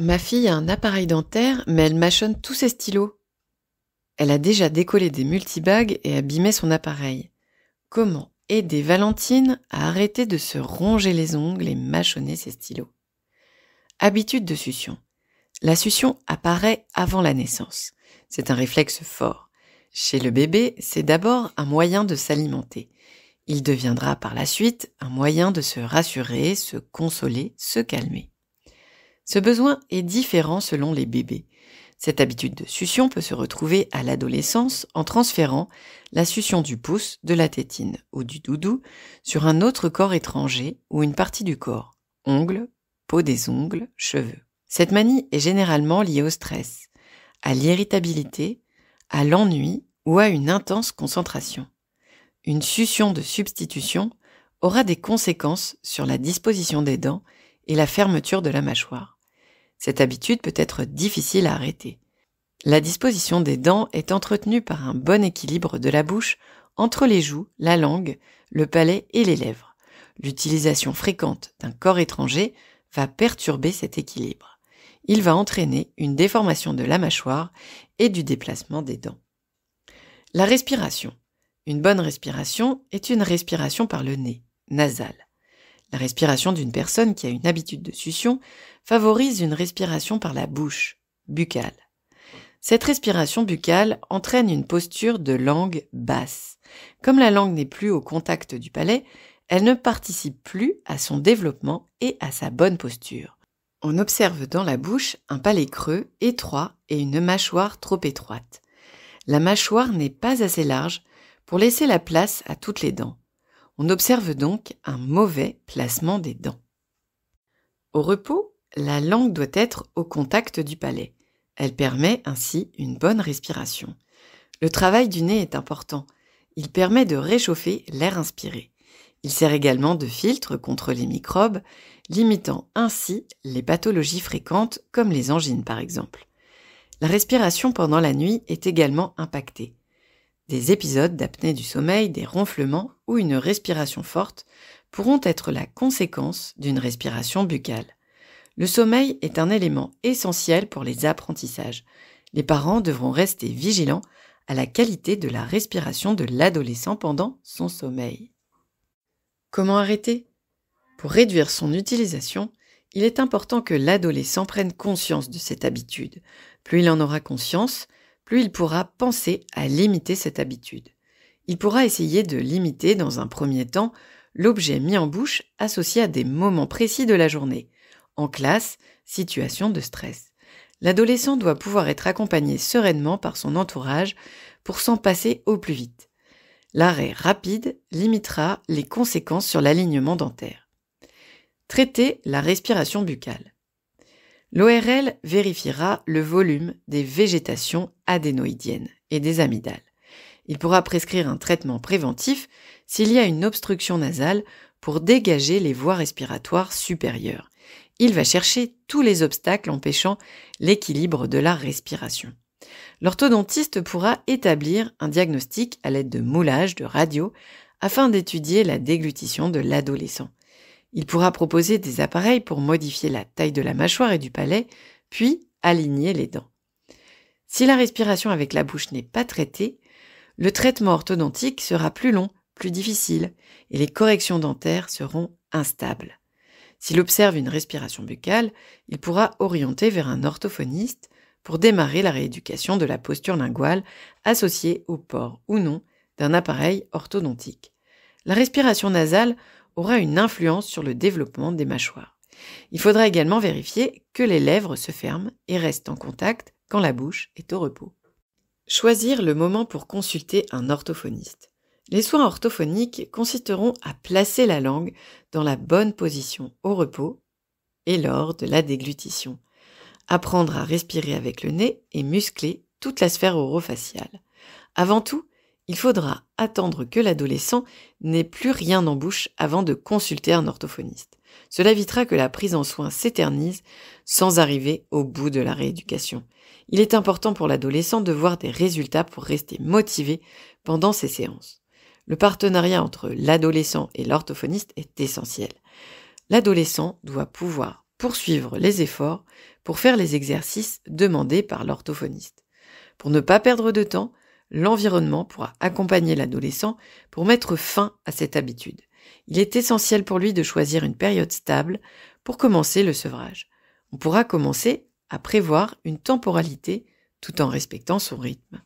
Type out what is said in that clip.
Ma fille a un appareil dentaire, mais elle mâchonne tous ses stylos. Elle a déjà décollé des multibags et abîmé son appareil. Comment aider Valentine à arrêter de se ronger les ongles et mâchonner ses stylos Habitude de succion. La succion apparaît avant la naissance. C'est un réflexe fort. Chez le bébé, c'est d'abord un moyen de s'alimenter. Il deviendra par la suite un moyen de se rassurer, se consoler, se calmer. Ce besoin est différent selon les bébés. Cette habitude de succion peut se retrouver à l'adolescence en transférant la succion du pouce, de la tétine ou du doudou sur un autre corps étranger ou une partie du corps, ongles, peau des ongles, cheveux. Cette manie est généralement liée au stress, à l'irritabilité, à l'ennui ou à une intense concentration. Une succion de substitution aura des conséquences sur la disposition des dents et la fermeture de la mâchoire. Cette habitude peut être difficile à arrêter. La disposition des dents est entretenue par un bon équilibre de la bouche entre les joues, la langue, le palais et les lèvres. L'utilisation fréquente d'un corps étranger va perturber cet équilibre. Il va entraîner une déformation de la mâchoire et du déplacement des dents. La respiration. Une bonne respiration est une respiration par le nez, nasale. La respiration d'une personne qui a une habitude de succion favorise une respiration par la bouche, buccale. Cette respiration buccale entraîne une posture de langue basse. Comme la langue n'est plus au contact du palais, elle ne participe plus à son développement et à sa bonne posture. On observe dans la bouche un palais creux, étroit et une mâchoire trop étroite. La mâchoire n'est pas assez large pour laisser la place à toutes les dents. On observe donc un mauvais placement des dents. Au repos, la langue doit être au contact du palais. Elle permet ainsi une bonne respiration. Le travail du nez est important. Il permet de réchauffer l'air inspiré. Il sert également de filtre contre les microbes, limitant ainsi les pathologies fréquentes comme les angines par exemple. La respiration pendant la nuit est également impactée. Des épisodes d'apnée du sommeil, des ronflements ou une respiration forte pourront être la conséquence d'une respiration buccale. Le sommeil est un élément essentiel pour les apprentissages. Les parents devront rester vigilants à la qualité de la respiration de l'adolescent pendant son sommeil. Comment arrêter Pour réduire son utilisation, il est important que l'adolescent prenne conscience de cette habitude. Plus il en aura conscience, plus il pourra penser à limiter cette habitude. Il pourra essayer de limiter dans un premier temps l'objet mis en bouche associé à des moments précis de la journée. En classe, situation de stress. L'adolescent doit pouvoir être accompagné sereinement par son entourage pour s'en passer au plus vite. L'arrêt rapide limitera les conséquences sur l'alignement dentaire. Traiter la respiration buccale. L'ORL vérifiera le volume des végétations adénoïdiennes et des amygdales. Il pourra prescrire un traitement préventif s'il y a une obstruction nasale pour dégager les voies respiratoires supérieures. Il va chercher tous les obstacles empêchant l'équilibre de la respiration. L'orthodontiste pourra établir un diagnostic à l'aide de moulages, de radio afin d'étudier la déglutition de l'adolescent. Il pourra proposer des appareils pour modifier la taille de la mâchoire et du palais, puis aligner les dents. Si la respiration avec la bouche n'est pas traitée, le traitement orthodontique sera plus long, plus difficile, et les corrections dentaires seront instables. S'il observe une respiration buccale, il pourra orienter vers un orthophoniste pour démarrer la rééducation de la posture linguale associée au port ou non d'un appareil orthodontique. La respiration nasale aura une influence sur le développement des mâchoires. Il faudra également vérifier que les lèvres se ferment et restent en contact quand la bouche est au repos. Choisir le moment pour consulter un orthophoniste. Les soins orthophoniques consisteront à placer la langue dans la bonne position au repos et lors de la déglutition. Apprendre à respirer avec le nez et muscler toute la sphère orofaciale. Avant tout, il faudra attendre que l'adolescent n'ait plus rien en bouche avant de consulter un orthophoniste. Cela évitera que la prise en soin s'éternise sans arriver au bout de la rééducation. Il est important pour l'adolescent de voir des résultats pour rester motivé pendant ces séances. Le partenariat entre l'adolescent et l'orthophoniste est essentiel. L'adolescent doit pouvoir poursuivre les efforts pour faire les exercices demandés par l'orthophoniste. Pour ne pas perdre de temps, l'environnement pourra accompagner l'adolescent pour mettre fin à cette habitude. Il est essentiel pour lui de choisir une période stable pour commencer le sevrage. On pourra commencer à prévoir une temporalité tout en respectant son rythme.